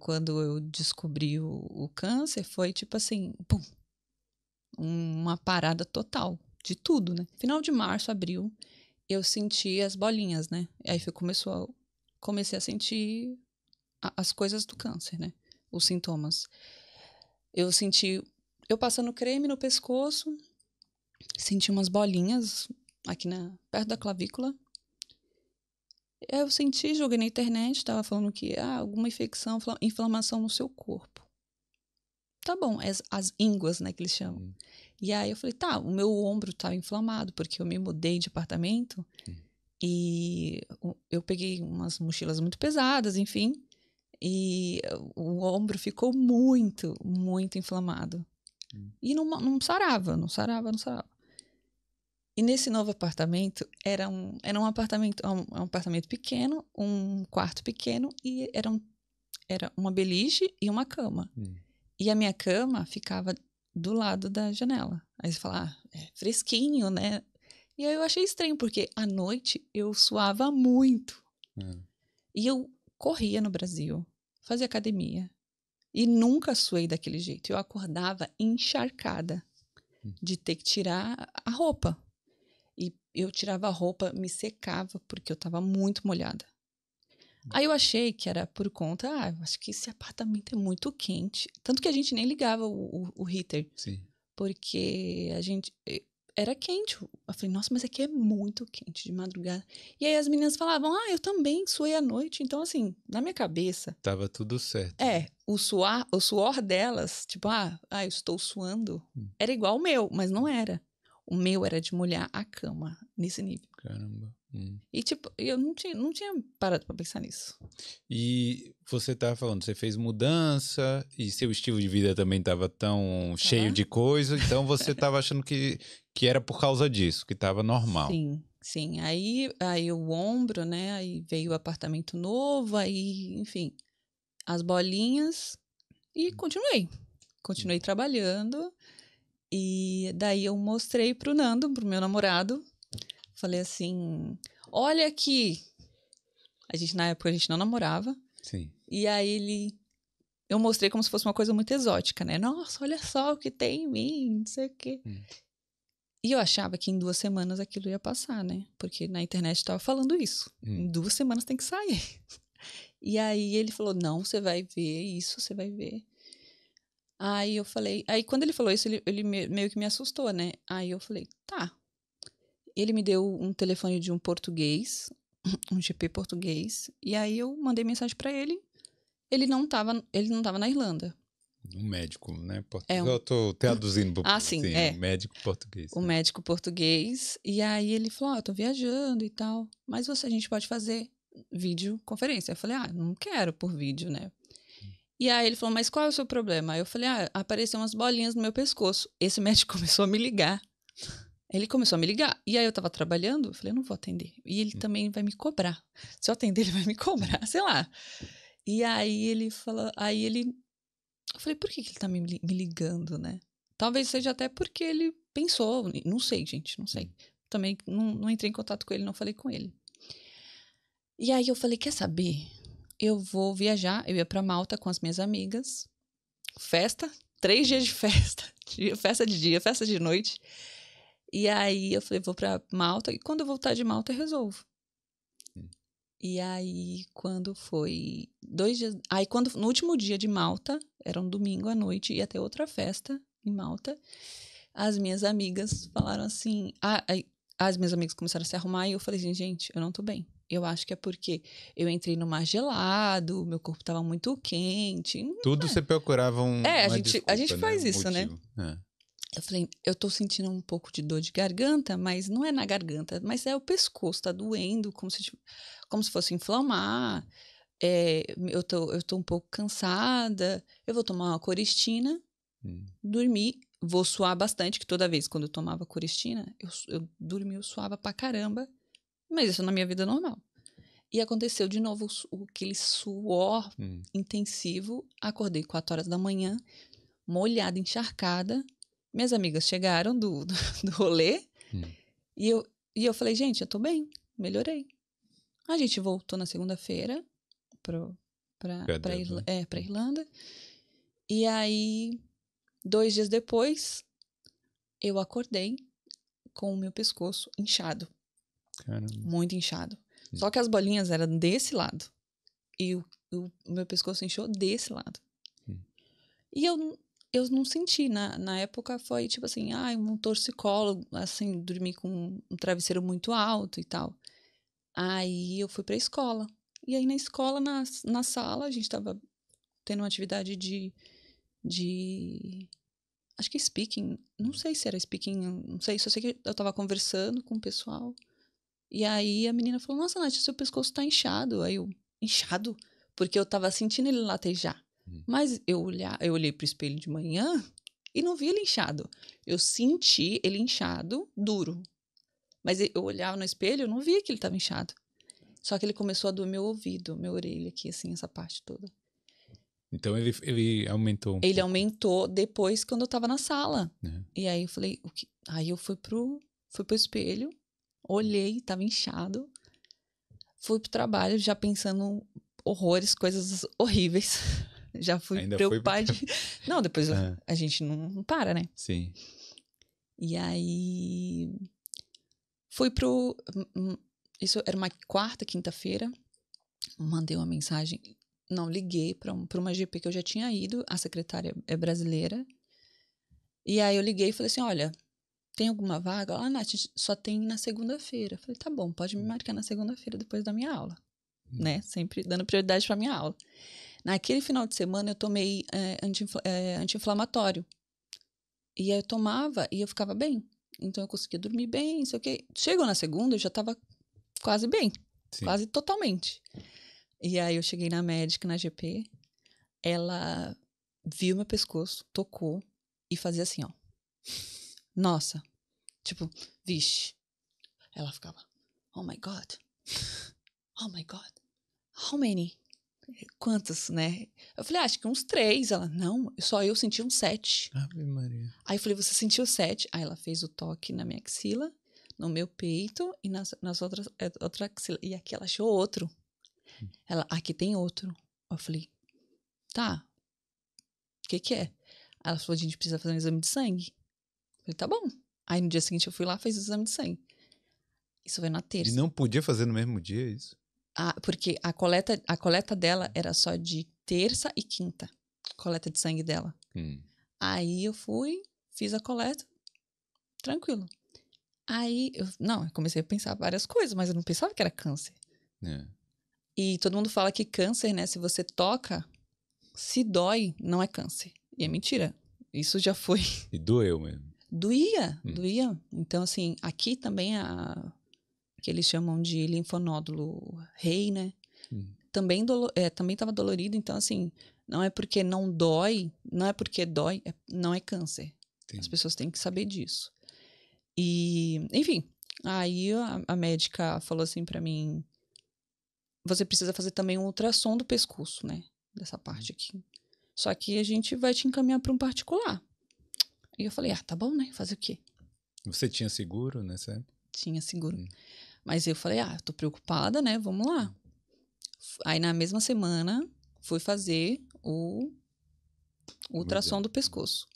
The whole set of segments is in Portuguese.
quando eu descobri o, o câncer, foi tipo assim, pum, uma parada total de tudo, né? Final de março, abril, eu senti as bolinhas, né? aí começou comecei a sentir a, as coisas do câncer, né? Os sintomas. Eu senti eu passando creme no pescoço, senti umas bolinhas aqui na perto da clavícula é, eu senti, joguei na internet, estava falando que ah, alguma infecção, inflamação no seu corpo. Tá bom, as, as ínguas, né, que eles chamam. Uhum. E aí eu falei, tá, o meu ombro estava tá inflamado, porque eu me mudei de apartamento uhum. e eu peguei umas mochilas muito pesadas, enfim. E o ombro ficou muito, muito inflamado. Uhum. E não, não sarava, não sarava, não sarava. E nesse novo apartamento era um, era um apartamento, é um, é um apartamento pequeno, um quarto pequeno e era, um, era uma beliche e uma cama. Hum. E a minha cama ficava do lado da janela. Aí você fala, ah, é fresquinho, né? E aí eu achei estranho, porque à noite eu suava muito. Hum. E eu corria no Brasil, fazia academia. E nunca suei daquele jeito. Eu acordava encharcada hum. de ter que tirar a roupa e eu tirava a roupa, me secava, porque eu estava muito molhada. Aí eu achei que era por conta, ah, acho que esse apartamento é muito quente. Tanto que a gente nem ligava o, o, o heater. Sim. Porque a gente. Era quente. Eu falei, nossa, mas aqui é muito quente de madrugada. E aí as meninas falavam, ah, eu também suei à noite. Então, assim, na minha cabeça. Tava tudo certo. É, o suar, o suor delas, tipo, ah, ah eu estou suando, hum. era igual o meu, mas não era. O meu era de molhar a cama nesse nível. Caramba. Hum. E tipo, eu não tinha, não tinha parado pra pensar nisso. E você tava falando, você fez mudança e seu estilo de vida também tava tão cheio de coisa, então você tava achando que, que era por causa disso, que tava normal. Sim, sim. Aí, aí o ombro, né? Aí veio o apartamento novo, aí, enfim, as bolinhas e hum. continuei. Continuei hum. trabalhando. E daí eu mostrei pro Nando, pro meu namorado. Falei assim: olha aqui. A gente, na época, a gente não namorava. Sim. E aí ele. Eu mostrei como se fosse uma coisa muito exótica, né? Nossa, olha só o que tem em mim, não sei o quê. Hum. E eu achava que em duas semanas aquilo ia passar, né? Porque na internet estava falando isso. Hum. Em duas semanas tem que sair. E aí ele falou: não, você vai ver isso, você vai ver. Aí eu falei, aí quando ele falou isso, ele, ele meio que me assustou, né? Aí eu falei, tá. Ele me deu um telefone de um português, um GP português, e aí eu mandei mensagem para ele. Ele não tava, ele não tava na Irlanda. Um médico, né? Português. É um... Eu tô traduzindo pro Ah, sim, sim é. Um médico português. Um né? médico português. E aí ele falou: Ó, oh, ah, eu tô viajando e tal. Mas você, a gente pode fazer videoconferência. Eu falei: Ah, não quero por vídeo, né? E aí ele falou: Mas qual é o seu problema? Aí eu falei: Ah, apareceram umas bolinhas no meu pescoço. Esse médico começou a me ligar. Ele começou a me ligar. E aí eu tava trabalhando, eu falei, eu não vou atender. E ele hum. também vai me cobrar. Se eu atender, ele vai me cobrar, sei lá. E aí ele falou, aí ele. Eu falei, por que, que ele tá me, me ligando, né? Talvez seja até porque ele pensou, não sei, gente, não sei. Hum. Também não, não entrei em contato com ele, não falei com ele. E aí eu falei, quer saber? eu vou viajar. Eu ia para Malta com as minhas amigas. Festa, três dias de festa, dia, festa de dia, festa de noite. E aí eu falei, vou para Malta e quando eu voltar de Malta eu resolvo. Hum. E aí quando foi dois dias, aí quando no último dia de Malta, era um domingo à noite ia ter outra festa em Malta. As minhas amigas falaram assim, as minhas amigas começaram a se arrumar e eu falei assim, gente, eu não tô bem. Eu acho que é porque eu entrei no mar gelado, meu corpo estava muito quente. Tudo você procurava um. É, a gente, desculpa, a gente né, faz né? isso, um né? É. Eu falei, eu tô sentindo um pouco de dor de garganta, mas não é na garganta, mas é o pescoço, tá doendo, como se, como se fosse inflamar. É, eu, tô, eu tô um pouco cansada, eu vou tomar uma coristina, hum. dormir, vou suar bastante, que toda vez quando eu tomava coristina, eu, eu dormia, eu suava pra caramba. Mas isso é na minha vida normal. E aconteceu de novo o, aquele suor hum. intensivo. Acordei 4 horas da manhã, molhada, encharcada. Minhas amigas chegaram do, do, do rolê. Hum. E, eu, e eu falei, gente, eu tô bem, melhorei. A gente voltou na segunda-feira pro, para é, pra Irlanda. E aí, dois dias depois, eu acordei com o meu pescoço inchado. Caramba. Muito inchado. Hum. Só que as bolinhas eram desse lado. E o, o meu pescoço inchou desse lado. Hum. E eu, eu não senti. Na, na época foi tipo assim, ai, ah, um torcicolo, assim, dormi com um travesseiro muito alto e tal. Aí eu fui pra escola. E aí na escola, na, na sala, a gente tava tendo uma atividade de. de acho que speaking, não hum. sei se era speaking, não sei, só sei que eu tava conversando com o pessoal. E aí a menina falou: Nossa, Nath, seu pescoço tá inchado. Aí eu, inchado? Porque eu tava sentindo ele latejar. Hum. Mas eu, olhar, eu olhei pro espelho de manhã e não vi ele inchado. Eu senti ele inchado, duro. Mas eu olhava no espelho, e não via que ele tava inchado. Só que ele começou a doer meu ouvido, minha orelha aqui, assim, essa parte toda. Então ele, ele aumentou. Um ele pouco. aumentou depois quando eu tava na sala. Uhum. E aí eu falei, o que? Aí eu fui pro, fui pro espelho olhei, estava inchado. Fui pro trabalho já pensando horrores, coisas horríveis. já fui Ainda preocupada. Foi... De... Não, depois ah. a gente não, para, né? Sim. E aí fui pro hum, hum, isso era uma quarta, quinta-feira. Mandei uma mensagem, não liguei para um, uma GP que eu já tinha ido, a secretária é brasileira. E aí eu liguei e falei assim: "Olha, tem alguma vaga? Ah, Nath, só tem na segunda-feira. Falei, tá bom, pode me hum. marcar na segunda-feira depois da minha aula. Hum. Né? Sempre dando prioridade para minha aula. Naquele final de semana eu tomei é, anti-inflamatório. É, anti e aí eu tomava e eu ficava bem. Então eu conseguia dormir bem, não sei o quê. Chegou na segunda, eu já estava quase bem. Sim. Quase totalmente. E aí eu cheguei na médica, na GP. Ela viu meu pescoço, tocou e fazia assim, ó. Nossa, Tipo, vixe. Ela ficava, oh my god, oh my god, how many? Quantos, né? Eu falei, ah, acho que uns três. Ela, não, só eu senti um sete. Ave Maria. Aí eu falei, você sentiu sete? Aí ela fez o toque na minha axila, no meu peito e nas, nas outras, é, outra axila. E aqui ela achou outro. Ela, aqui tem outro. Eu falei, tá, o que que é? Ela falou, a gente precisa fazer um exame de sangue. Eu falei, tá bom. Aí no dia seguinte eu fui lá, fiz o exame de sangue. Isso foi na terça. E não podia fazer no mesmo dia é isso? Ah, porque a coleta, a coleta dela era só de terça e quinta. Coleta de sangue dela. Hum. Aí eu fui, fiz a coleta, tranquilo. Aí, eu, não, eu comecei a pensar várias coisas, mas eu não pensava que era câncer. É. E todo mundo fala que câncer, né? Se você toca, se dói, não é câncer. E é mentira. Isso já foi. E doeu mesmo. Doía, hum. doía. Então, assim, aqui também a que eles chamam de linfonódulo rei, né? Hum. Também dolo, é, também estava dolorido. Então, assim, não é porque não dói, não é porque dói, é, não é câncer. As pessoas têm que saber disso. E, enfim, aí a, a médica falou assim para mim: você precisa fazer também um ultrassom do pescoço, né? Dessa hum. parte aqui. Só que a gente vai te encaminhar para um particular. E eu falei, ah, tá bom, né? Fazer o quê? Você tinha seguro né Tinha seguro. Hum. Mas eu falei, ah, tô preocupada, né? Vamos lá. Hum. Aí na mesma semana fui fazer o, o ultrassom do pescoço.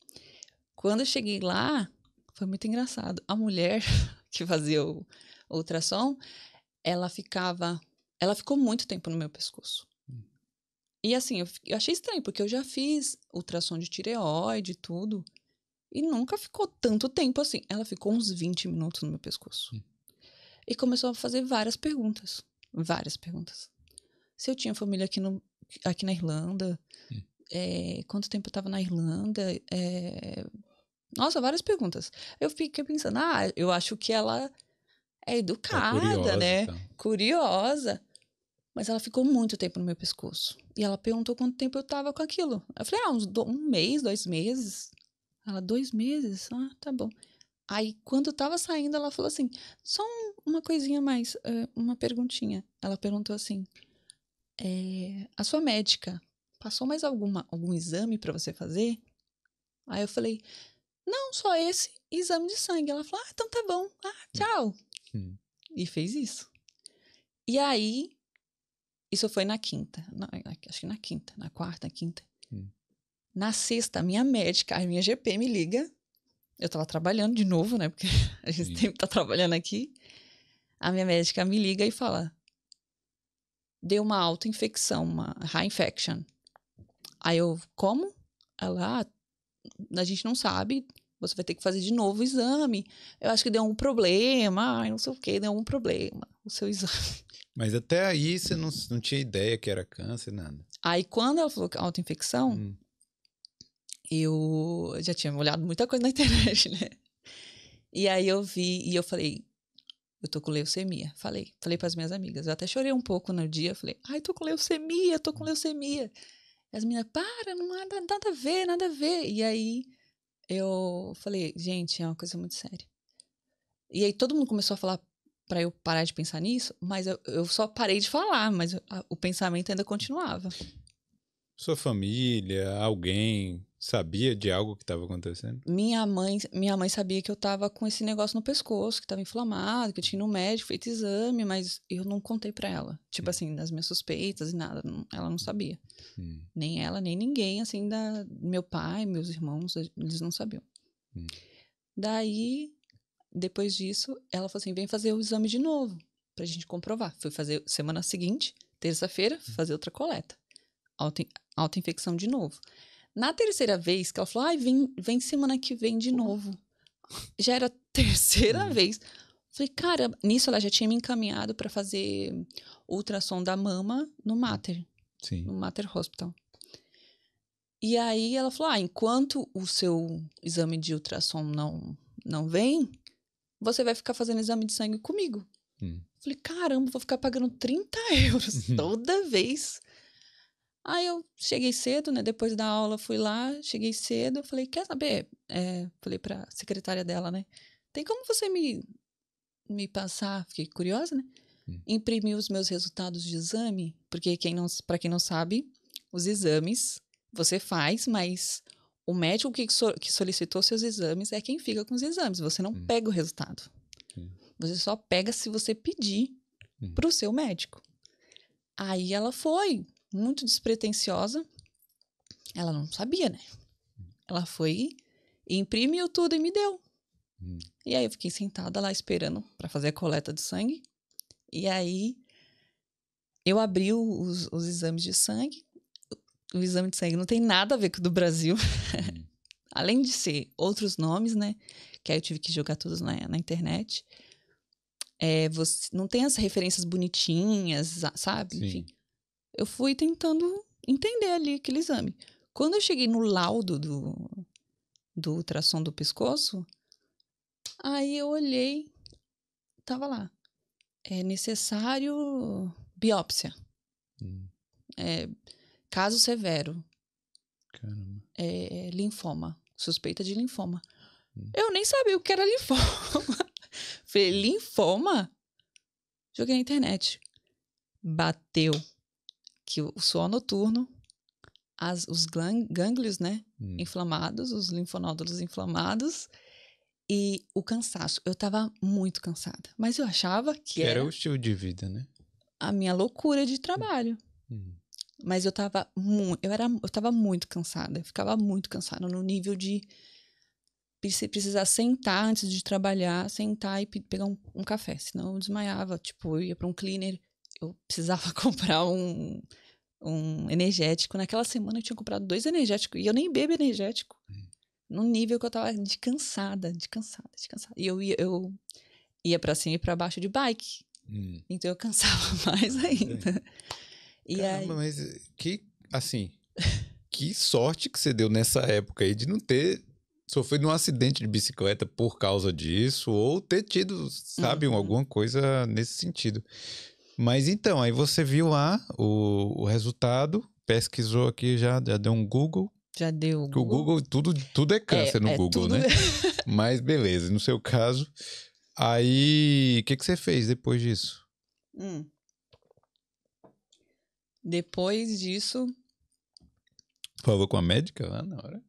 Quando eu cheguei lá, foi muito engraçado. A mulher que fazia o, o ultrassom, ela ficava. Ela ficou muito tempo no meu pescoço. Hum. E assim, eu, eu achei estranho, porque eu já fiz ultrassom de tireoide e tudo. E nunca ficou tanto tempo assim. Ela ficou uns 20 minutos no meu pescoço. Hum. E começou a fazer várias perguntas. Várias perguntas. Se eu tinha família aqui, no, aqui na Irlanda. Hum. É, quanto tempo eu tava na Irlanda. É... Nossa, várias perguntas. Eu fiquei pensando, ah, eu acho que ela é, é educada, é curiosa, né? Então. Curiosa. Mas ela ficou muito tempo no meu pescoço. E ela perguntou quanto tempo eu tava com aquilo. Eu falei, ah, uns do... um mês, dois meses. Ela, dois meses? Ah, tá bom. Aí, quando eu tava saindo, ela falou assim: só um, uma coisinha mais, uma perguntinha. Ela perguntou assim: é, a sua médica passou mais alguma, algum exame para você fazer? Aí eu falei: não, só esse exame de sangue. Ela falou: ah, então tá bom. Ah, hum. tchau. Hum. E fez isso. E aí, isso foi na quinta, na, acho que na quinta, na quarta, na quinta. Hum. Na sexta, a minha médica, a minha GP me liga. Eu tava trabalhando de novo, né? Porque a gente Sim. sempre tá trabalhando aqui. A minha médica me liga e fala: deu uma alta infecção, uma high infection. Aí eu, como? Ela, ah, a gente não sabe, você vai ter que fazer de novo o exame. Eu acho que deu um problema, ai, não sei o que, deu um problema o seu exame. Mas até aí você não, não tinha ideia que era câncer, nada. Aí quando ela falou que é autoinfecção, hum eu já tinha olhado muita coisa na internet, né? E aí eu vi e eu falei, eu tô com leucemia. Falei, falei para as minhas amigas. Eu até chorei um pouco no dia, falei: "Ai, tô com leucemia, tô com hum. leucemia". E as meninas: "Para, não há nada a ver, nada a ver". E aí eu falei: "Gente, é uma coisa muito séria". E aí todo mundo começou a falar para eu parar de pensar nisso, mas eu, eu só parei de falar, mas o pensamento ainda continuava. Sua família, alguém Sabia de algo que estava acontecendo? Minha mãe, minha mãe sabia que eu estava com esse negócio no pescoço, que estava inflamado, que eu tinha no médico feito exame, mas eu não contei para ela. Tipo hum. assim, das minhas suspeitas e nada, não, ela não sabia. Hum. Nem ela, nem ninguém, assim, da meu pai, meus irmãos, eles não sabiam. Hum. Daí, depois disso, ela falou assim: "Vem fazer o exame de novo, pra gente comprovar". Fui fazer semana seguinte, terça-feira, hum. fazer outra coleta. alta infecção de novo. Na terceira vez que ela falou, ai, vem, vem semana que vem de novo. Já era a terceira hum. vez. Falei, cara, nisso ela já tinha me encaminhado para fazer ultrassom da mama no Mater. Sim. No Mater Hospital. E aí ela falou: ah, enquanto o seu exame de ultrassom não, não vem, você vai ficar fazendo exame de sangue comigo. Hum. Falei, caramba, vou ficar pagando 30 euros toda vez Aí eu cheguei cedo, né? Depois da aula fui lá, cheguei cedo, falei, quer saber? É, falei pra secretária dela, né? Tem como você me, me passar? Fiquei curiosa, né? Hum. Imprimi os meus resultados de exame, porque quem não, para quem não sabe, os exames você faz, mas o médico que, so, que solicitou seus exames é quem fica com os exames. Você não hum. pega o resultado. Hum. Você só pega se você pedir hum. pro seu médico. Aí ela foi, muito despretensiosa. Ela não sabia, né? Ela foi, imprimiu tudo e me deu. Hum. E aí eu fiquei sentada lá esperando para fazer a coleta de sangue. E aí eu abri os, os exames de sangue. O exame de sangue não tem nada a ver com o do Brasil. Hum. Além de ser outros nomes, né? Que aí eu tive que jogar todos na, na internet. É, você não tem as referências bonitinhas, sabe? Sim. Enfim eu fui tentando entender ali aquele exame. Quando eu cheguei no laudo do, do ultrassom do pescoço, aí eu olhei, tava lá. É necessário biópsia. Hum. É, caso severo. Caramba. É, é linfoma. Suspeita de linfoma. Hum. Eu nem sabia o que era linfoma. Falei, linfoma? Joguei na internet. Bateu que o suor noturno, as, os gânglios né, hum. inflamados, os linfonódulos inflamados e o cansaço. Eu estava muito cansada, mas eu achava que, que era, era, o estilo de vida, né? A minha loucura de trabalho. Hum. hum. Mas eu estava muito, eu era, eu tava muito cansada, eu ficava muito cansada no nível de precisar sentar antes de trabalhar, sentar e pegar um, um café, senão eu desmaiava, tipo, eu ia para um cleaner eu precisava comprar um, um energético. Naquela semana eu tinha comprado dois energéticos e eu nem bebo energético. Hum. Num nível que eu tava de cansada, de cansada, de cansada. E eu ia, eu ia pra cima e pra baixo de bike. Hum. Então eu cansava mais ainda. e Caramba, aí... mas eh, que, assim, que sorte que você deu nessa época aí de não ter sofrido um acidente de bicicleta por causa disso ou ter tido, sabe, uhum. alguma coisa nesse sentido. Mas então, aí você viu lá o, o resultado, pesquisou aqui já, já deu um Google. Já deu. Porque o Google, tudo, tudo é câncer é, no é Google, tudo... né? Mas beleza, no seu caso. Aí, o que, que você fez depois disso? Hum. Depois disso. Falou com a médica lá na hora?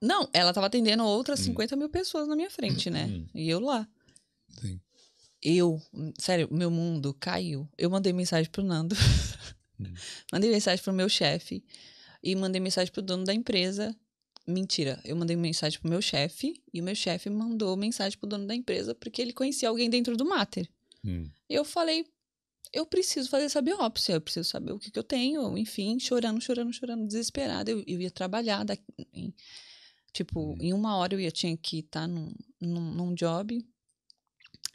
Não, ela estava atendendo outras hum. 50 mil pessoas na minha frente, né? Hum. E eu lá. Sim eu, sério, meu mundo caiu. Eu mandei mensagem pro Nando, hum. mandei mensagem pro meu chefe e mandei mensagem pro dono da empresa. Mentira, eu mandei mensagem pro meu chefe e o meu chefe mandou mensagem pro dono da empresa porque ele conhecia alguém dentro do Mater. Hum. Eu falei, eu preciso fazer essa biópsia, eu preciso saber o que, que eu tenho, enfim, chorando, chorando, chorando, desesperada. Eu, eu ia trabalhar, daqui, em, tipo, hum. em uma hora eu ia, tinha que estar tá num, num, num job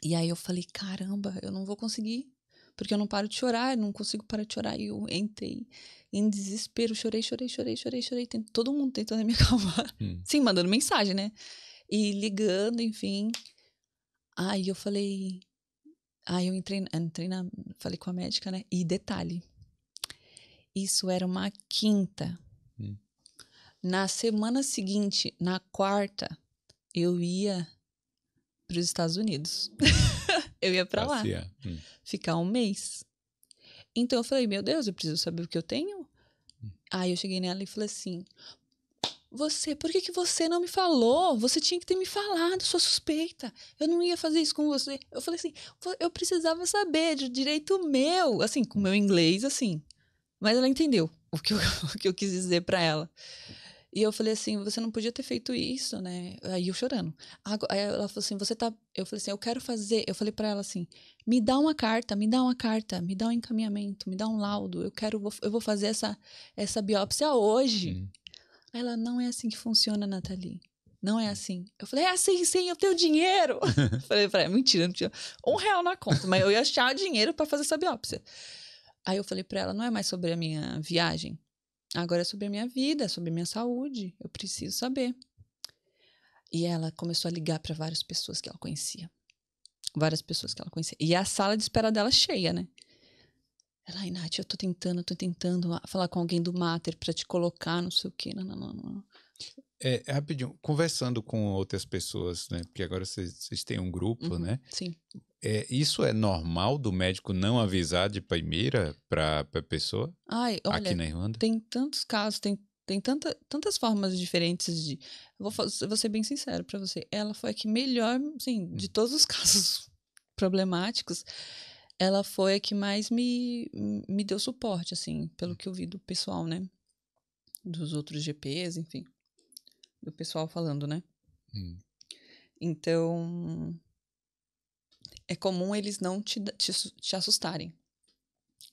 e aí eu falei, caramba, eu não vou conseguir, porque eu não paro de chorar, eu não consigo parar de chorar. E eu entrei em desespero, chorei, chorei, chorei, chorei, chorei. Todo mundo tentando me acalmar. Hum. Sim, mandando mensagem, né? E ligando, enfim. Aí eu falei. Aí eu entrei, entrei na. Falei com a médica, né? E detalhe: isso era uma quinta. Hum. Na semana seguinte, na quarta, eu ia para os Estados Unidos. eu ia para lá. Hum. Ficar um mês. Então eu falei, meu Deus, eu preciso saber o que eu tenho. Hum. Aí eu cheguei nela e falei assim: Você, por que, que você não me falou? Você tinha que ter me falado, sua suspeita. Eu não ia fazer isso com você. Eu falei assim: Eu precisava saber de direito meu, assim, com meu inglês, assim. Mas ela entendeu o que eu, o que eu quis dizer para ela. E eu falei assim, você não podia ter feito isso, né? Aí eu chorando. Aí ela falou assim, você tá. Eu falei assim, eu quero fazer. Eu falei para ela assim, me dá uma carta, me dá uma carta, me dá um encaminhamento, me dá um laudo. Eu quero, eu vou fazer essa, essa biópsia hoje. Aí ela, não é assim que funciona, Nathalie. Não é assim. Eu falei, é assim, sim, eu tenho dinheiro. falei pra ela, mentira, não tinha um real na conta, mas eu ia achar dinheiro para fazer essa biópsia. Aí eu falei para ela, não é mais sobre a minha viagem. Agora é sobre a minha vida, é sobre a minha saúde. Eu preciso saber. E ela começou a ligar para várias pessoas que ela conhecia. Várias pessoas que ela conhecia. E a sala de espera dela é cheia, né? Ela, ai, Nath, eu tô tentando, estou tô tentando falar com alguém do Mater para te colocar, não sei o quê. Não, não, não, não. É, é, rapidinho, conversando com outras pessoas, né? Porque agora vocês têm um grupo, uhum, né? Sim. É, isso é normal do médico não avisar de primeira para a pessoa? Ai, olha, aqui na Irlanda? tem tantos casos, tem, tem tanta, tantas formas diferentes de. Vou, vou ser bem sincero para você. Ela foi a que melhor, assim, de hum. todos os casos problemáticos, ela foi a que mais me, me deu suporte, assim, pelo hum. que eu vi do pessoal, né? Dos outros GPs, enfim do pessoal falando, né? Hum. Então, é comum eles não te, te, te assustarem.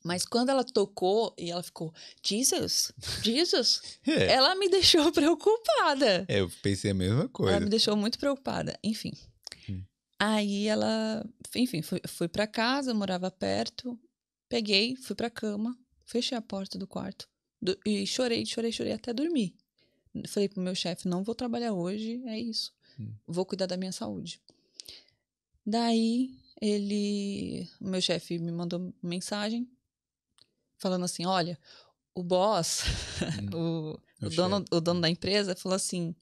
Mas quando ela tocou e ela ficou, Jesus, Jesus, é. ela me deixou preocupada. É, eu pensei a mesma coisa. Ela me deixou muito preocupada, enfim. Hum. Aí ela, enfim, fui, fui para casa, morava perto, peguei, fui pra cama, fechei a porta do quarto do, e chorei, chorei, chorei até dormir falei pro meu chefe, não vou trabalhar hoje, é isso. Hum. Vou cuidar da minha saúde. Daí ele, meu chefe me mandou mensagem falando assim, olha, o boss, hum. É o, o dono, o dono hum. da empresa falou assim,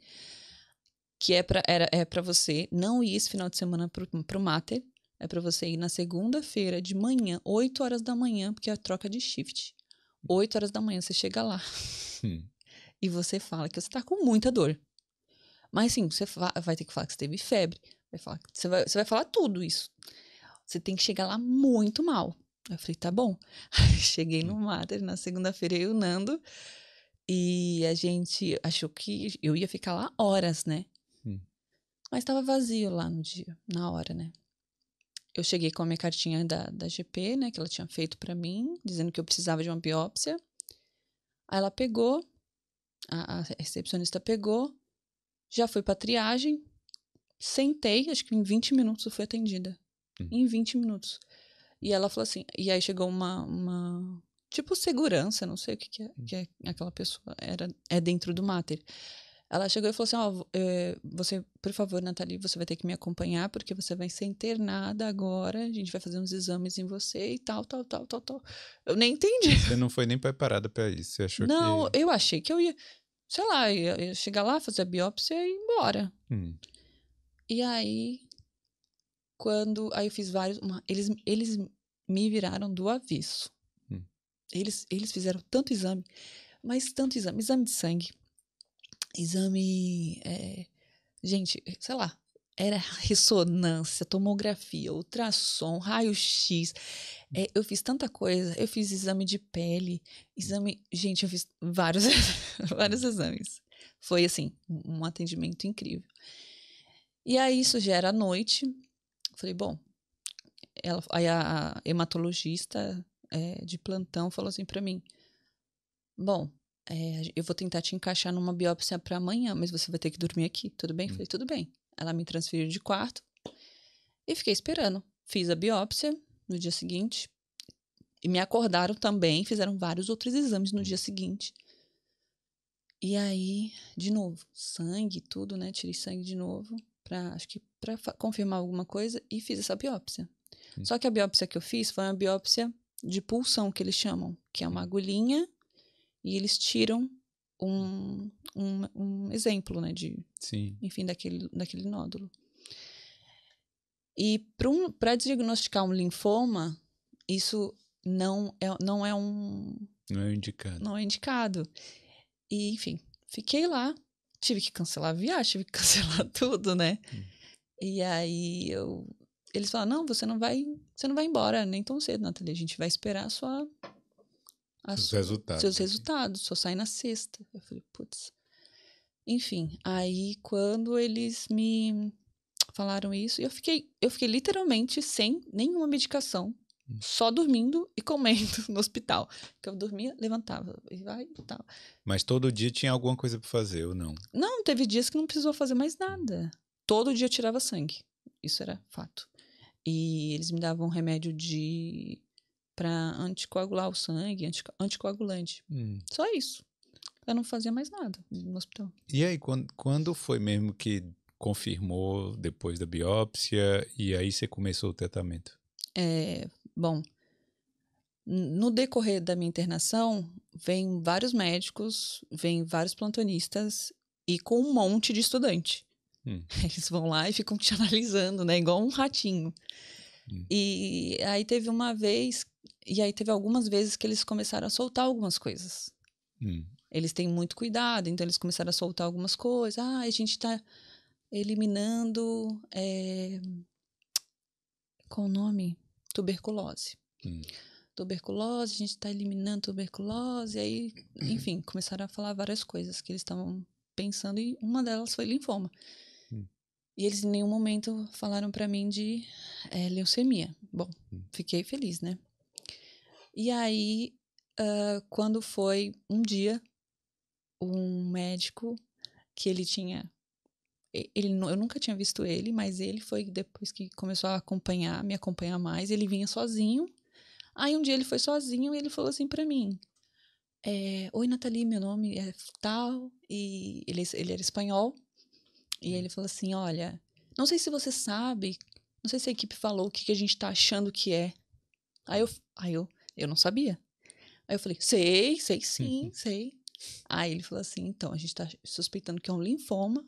que é para era é para você não ir esse final de semana pro, pro Mater, é para você ir na segunda-feira de manhã, 8 horas da manhã, porque é a troca de shift. 8 hum. horas da manhã você chega lá. Hum e você fala que você tá com muita dor. Mas sim, você vai ter que falar que você teve febre, vai falar, você, vai, você vai falar tudo isso. Você tem que chegar lá muito mal. Eu falei, tá bom. Cheguei no uhum. Mater na segunda-feira, eu e o Nando. E a gente achou que eu ia ficar lá horas, né? Hum. Mas estava vazio lá no dia, na hora, né? Eu cheguei com a minha cartinha da, da GP, né? Que ela tinha feito para mim, dizendo que eu precisava de uma biópsia. Aí ela pegou, a, a recepcionista pegou, já foi pra triagem, sentei, acho que em 20 minutos eu fui atendida. Hum. Em 20 minutos. E ela falou assim, e aí chegou uma, uma tipo segurança, não sei o que, que, é, hum. que é, aquela pessoa era é dentro do mater. Ela chegou e falou assim: Ó, oh, você, por favor, Nathalie, você vai ter que me acompanhar, porque você vai ser internada agora, a gente vai fazer uns exames em você e tal, tal, tal, tal, tal. Eu nem entendi. Você não foi nem preparada para isso, você achou Não, que... eu achei que eu ia, sei lá, ia, ia chegar lá, fazer a biópsia e ir embora. Hum. E aí, quando. Aí eu fiz vários. Uma, eles, eles me viraram do avesso. Hum. Eles, eles fizeram tanto exame, mas tanto exame, exame de sangue exame. É, gente, sei lá. Era ressonância, tomografia, ultrassom, raio-x. É, eu fiz tanta coisa. Eu fiz exame de pele, exame. Gente, eu fiz vários, vários exames. Foi, assim, um atendimento incrível. E aí, isso já era à noite. Falei, bom. Ela, aí a hematologista é, de plantão falou assim para mim: Bom, é, eu vou tentar te encaixar numa biópsia para amanhã, mas você vai ter que dormir aqui, tudo bem? Hum. Falei, tudo bem. Ela me transferiu de quarto e fiquei esperando. Fiz a biópsia no dia seguinte e me acordaram também, fizeram vários outros exames no hum. dia seguinte. E aí, de novo, sangue, tudo, né? Tirei sangue de novo para acho que para confirmar alguma coisa e fiz essa biópsia. Hum. Só que a biópsia que eu fiz foi uma biópsia de pulsão que eles chamam, que é uma hum. agulhinha e eles tiram um, um, um exemplo, né, de, Sim. enfim, daquele, daquele nódulo. E para um, diagnosticar um linfoma, isso não é, não é um. Não é indicado. Não é indicado. E, enfim, fiquei lá, tive que cancelar a viagem, tive que cancelar tudo, né? Hum. E aí eu, eles falaram: não, você não vai, você não vai embora nem tão cedo, Natalia, a gente vai esperar a sua seus sua, resultados. Seus assim. resultados, só sai na sexta. Eu falei, putz. Enfim, aí quando eles me falaram isso, eu fiquei, eu fiquei literalmente sem nenhuma medicação, hum. só dormindo e comendo no hospital. Que eu dormia, levantava e vai e tal. Mas todo dia tinha alguma coisa para fazer ou não? Não, teve dias que não precisou fazer mais hum. nada. Todo dia eu tirava sangue. Isso era fato. E eles me davam remédio de para anticoagular o sangue, anticoagulante. Hum. Só isso. Eu não fazia mais nada no hospital. E aí, quando, quando foi mesmo que confirmou depois da biópsia e aí você começou o tratamento? É, bom, no decorrer da minha internação, vem vários médicos, vem vários plantonistas e com um monte de estudante. Hum. Eles vão lá e ficam te analisando, né? Igual um ratinho. Hum. E aí teve uma vez e aí teve algumas vezes que eles começaram a soltar algumas coisas. Hum. Eles têm muito cuidado, então eles começaram a soltar algumas coisas. Ah, a gente está eliminando. É... Qual o nome? Tuberculose. Hum. Tuberculose, a gente está eliminando tuberculose. Aí, enfim, começaram a falar várias coisas que eles estavam pensando e uma delas foi linfoma. Hum. E eles em nenhum momento falaram para mim de é, leucemia. Bom, hum. fiquei feliz, né? E aí, uh, quando foi um dia, um médico que ele tinha. Ele, eu nunca tinha visto ele, mas ele foi depois que começou a acompanhar, me acompanhar mais. Ele vinha sozinho. Aí um dia ele foi sozinho e ele falou assim para mim: é, Oi, Nathalie, meu nome é tal. E ele, é, ele era espanhol. E hum. ele falou assim: Olha, não sei se você sabe, não sei se a equipe falou o que, que a gente tá achando que é. Aí eu, aí eu eu não sabia. Aí eu falei, sei, sei sim, sei. Aí ele falou assim, então, a gente está suspeitando que é um linfoma.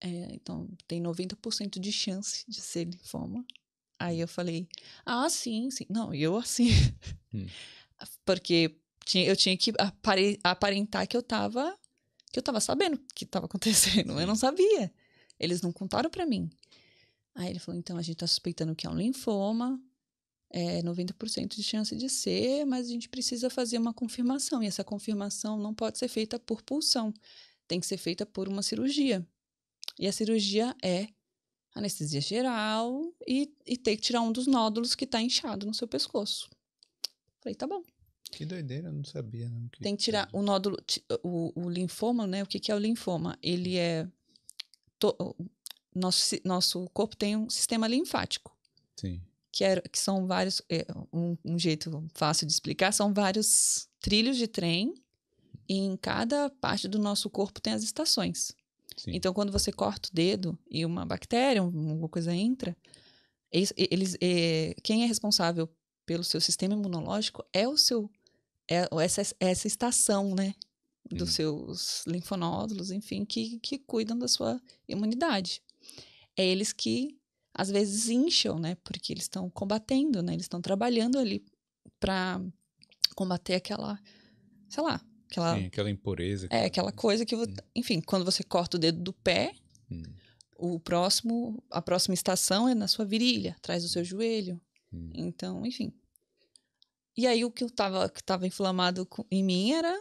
É, então, tem 90% de chance de ser linfoma. Aí hum. eu falei, ah, sim, sim. Não, eu assim. Hum. Porque tinha, eu tinha que apare, aparentar que eu estava que eu tava sabendo o que estava acontecendo. Sim. Eu não sabia. Eles não contaram para mim. Aí ele falou, então, a gente está suspeitando que é um linfoma é, 90% de chance de ser, mas a gente precisa fazer uma confirmação. E essa confirmação não pode ser feita por pulsão, tem que ser feita por uma cirurgia. E a cirurgia é anestesia geral e, e ter que tirar um dos nódulos que está inchado no seu pescoço. Falei, tá bom. Que doideira, eu não sabia. Não, que... Tem que tirar o nódulo, o, o linfoma, né? O que, que é o linfoma? Ele uhum. é. To, nosso, nosso corpo tem um sistema linfático. Sim que, era, que são vários. É, um, um jeito fácil de explicar, são vários trilhos de trem, e em cada parte do nosso corpo tem as estações. Sim. Então, quando você corta o dedo e uma bactéria, alguma coisa entra, eles, eles é, quem é responsável pelo seu sistema imunológico é o seu é, é essa, é essa estação, né? Dos seus linfonódulos, enfim, que, que cuidam da sua imunidade. É eles que às vezes incham, né? Porque eles estão combatendo, né? Eles estão trabalhando ali para combater aquela, sei lá, aquela, Sim, aquela impureza. É, tá aquela coisa que, enfim, quando você corta o dedo do pé, hum. o próximo, a próxima estação é na sua virilha, atrás do seu hum. joelho. Hum. Então, enfim. E aí o que eu tava, que tava inflamado em mim era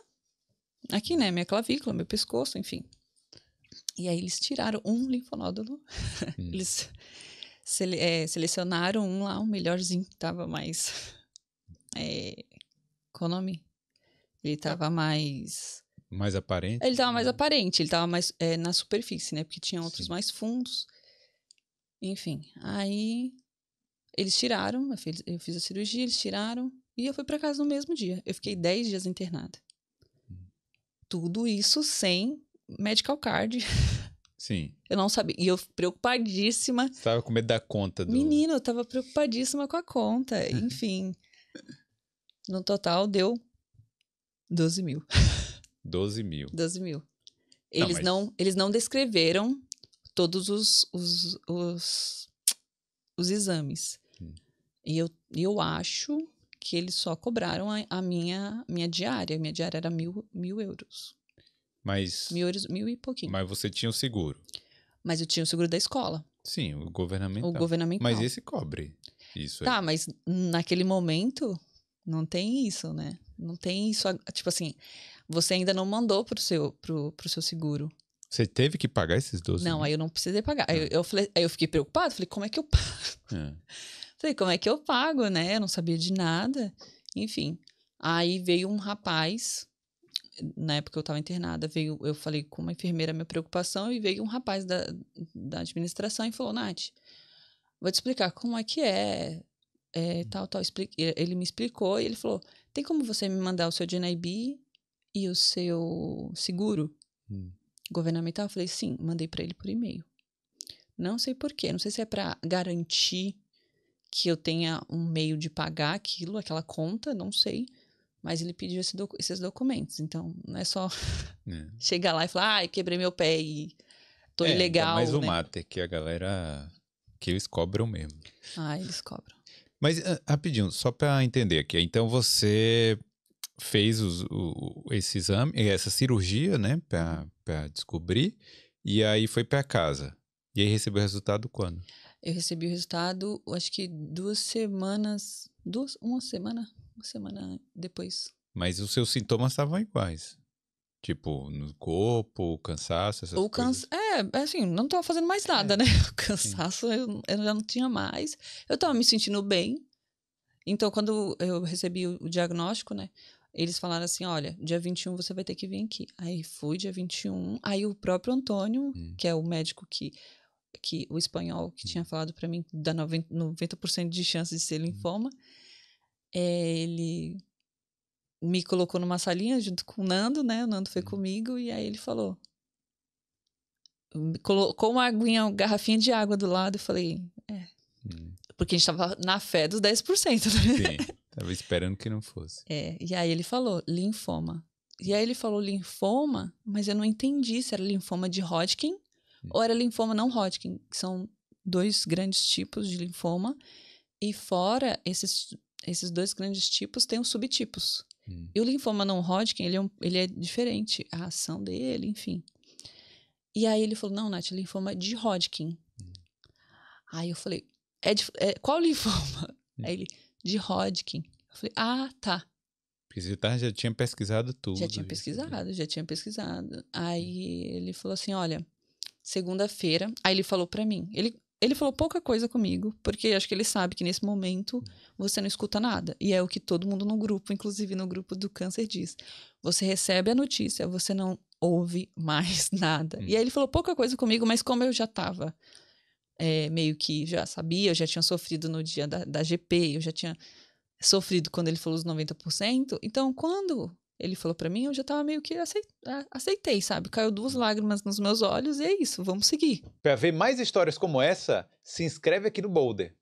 aqui, né, minha clavícula, meu pescoço, enfim. E aí eles tiraram um linfonódulo. Hum. eles sele, é, selecionaram um lá, um melhorzinho, que tava mais. É, qual nome? Ele tá. tava mais. Mais aparente? Ele tava né? mais aparente, ele tava mais é, na superfície, né? Porque tinha outros Sim. mais fundos. Enfim, aí eles tiraram, eu fiz, eu fiz a cirurgia, eles tiraram, e eu fui para casa no mesmo dia. Eu fiquei 10 dias internada. Hum. Tudo isso sem medical card. Sim. Eu não sabia. E eu preocupadíssima. Você tava com medo da conta do. Menino, eu tava preocupadíssima com a conta. Enfim. no total deu 12 mil. 12 mil. 12 mil. Tá, eles, não, mas... não, eles não descreveram todos os, os, os, os exames. Hum. E eu, eu acho que eles só cobraram a, a minha, minha diária. Minha diária era mil, mil euros. Mas. Mil, mil e pouquinho. Mas você tinha o seguro. Mas eu tinha o seguro da escola. Sim, o governamental. O governamental. Mas esse cobre isso Tá, aí. mas naquele momento não tem isso, né? Não tem isso. Tipo assim, você ainda não mandou pro seu, pro, pro seu seguro. Você teve que pagar esses 12 Não, mil? aí eu não precisei pagar. Aí, ah. eu, falei, aí eu fiquei preocupado, falei, como é que eu pago? É. Falei, como é que eu pago, né? Eu não sabia de nada. Enfim. Aí veio um rapaz na época que eu estava internada, veio, eu falei com uma enfermeira minha preocupação e veio um rapaz da, da administração e falou, Nath, vou te explicar como é que é, é uhum. tal, tal. Ele me explicou e ele falou, tem como você me mandar o seu DNIB e o seu seguro hum. governamental? Eu falei, sim, mandei para ele por e-mail. Não sei por quê, não sei se é para garantir que eu tenha um meio de pagar aquilo, aquela conta, não sei. Mas ele pediu esse docu esses documentos. Então, não é só é. chegar lá e falar, ah, quebrei meu pé e tô é, ilegal. Mas mais o né? mate que a galera. que eles cobram mesmo. Ah, eles cobram. Mas, ah, rapidinho, só para entender aqui. Então, você fez os, o, esse exame, essa cirurgia, né, para descobrir, e aí foi para casa. E aí recebeu o resultado quando? Eu recebi o resultado, acho que duas semanas, duas, uma semana, uma semana depois. Mas os seus sintomas estavam iguais. Tipo, no corpo, cansaço, essas o coisas. Cansa é, assim, não estava fazendo mais é, nada, é. né? O cansaço eu, eu, já não tinha mais. Eu estava me sentindo bem. Então, quando eu recebi o, o diagnóstico, né? Eles falaram assim: olha, dia 21 você vai ter que vir aqui. Aí fui, dia 21. Aí o próprio Antônio, hum. que é o médico que que o espanhol que hum. tinha falado para mim dá 90%, 90 de chance de ser hum. linfoma. Hum. É, ele me colocou numa salinha junto com o Nando, né? O Nando foi uhum. comigo e aí ele falou. Colocou uma aguinha, uma garrafinha de água do lado e falei, é. Hum. Porque a gente tava na fé dos 10%, né? Sim, tava esperando que não fosse. É, e aí ele falou, linfoma. E aí ele falou linfoma, mas eu não entendi se era linfoma de Hodgkin hum. ou era linfoma não Hodgkin, que são dois grandes tipos de linfoma. E fora esses esses dois grandes tipos têm os subtipos. Hum. E o linfoma não Hodgkin, ele é, um, ele é diferente, a ação dele, enfim. E aí ele falou, não, Nath, linfoma de Hodgkin. Hum. Aí eu falei, é, de, é qual linfoma? Hum. Aí ele, de Hodgkin. Eu falei, ah, tá. Porque você tá, já tinha pesquisado tudo. Já tinha né? pesquisado, já tinha pesquisado. Aí hum. ele falou assim, olha, segunda-feira. Aí ele falou para mim, ele, ele falou pouca coisa comigo, porque acho que ele sabe que nesse momento hum. você não escuta nada. E é o que todo mundo no grupo, inclusive no grupo do câncer, diz. Você recebe a notícia, você não ouve mais nada. Hum. E aí ele falou pouca coisa comigo, mas como eu já estava é, meio que já sabia, eu já tinha sofrido no dia da, da GP, eu já tinha sofrido quando ele falou os 90%. Então, quando ele falou para mim, eu já tava meio que aceitei, sabe? Caiu duas lágrimas nos meus olhos e é isso, vamos seguir. Para ver mais histórias como essa, se inscreve aqui no Boulder.